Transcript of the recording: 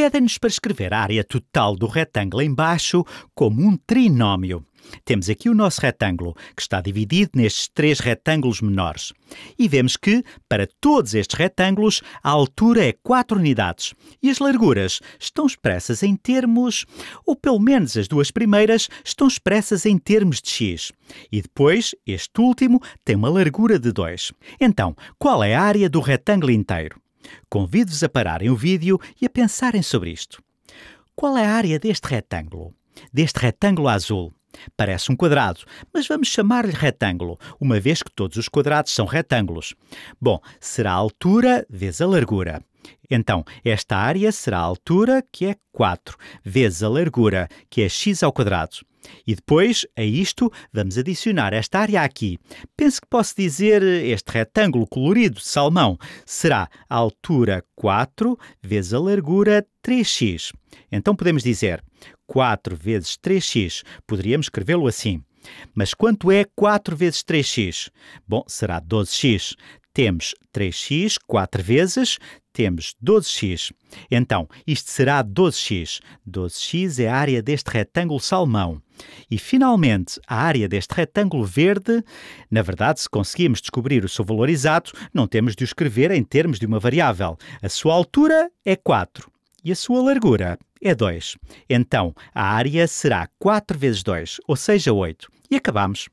pedem-nos para escrever a área total do retângulo embaixo como um trinómio. Temos aqui o nosso retângulo, que está dividido nestes três retângulos menores. E vemos que, para todos estes retângulos, a altura é 4 unidades e as larguras estão expressas em termos, ou pelo menos as duas primeiras, estão expressas em termos de x. E depois, este último tem uma largura de 2. Então, qual é a área do retângulo inteiro? Convido-vos a pararem o vídeo e a pensarem sobre isto. Qual é a área deste retângulo? Deste retângulo azul? Parece um quadrado, mas vamos chamar-lhe retângulo, uma vez que todos os quadrados são retângulos. Bom, será a altura vezes a largura. Então, esta área será a altura, que é 4, vezes a largura, que é x ao quadrado. E depois, a isto, vamos adicionar esta área aqui. Penso que posso dizer eh, este retângulo colorido de salmão será a altura 4 vezes a largura 3x. Então podemos dizer 4 vezes 3x. Poderíamos escrevê-lo assim. Mas quanto é 4 vezes 3x? Bom, será 12x. Temos 3x 4 vezes, temos 12x. Então, isto será 12x. 12x é a área deste retângulo salmão. E, finalmente, a área deste retângulo verde, na verdade, se conseguimos descobrir o seu valor exato, não temos de o escrever em termos de uma variável. A sua altura é 4 e a sua largura é 2. Então, a área será 4 vezes 2, ou seja, 8. E acabamos.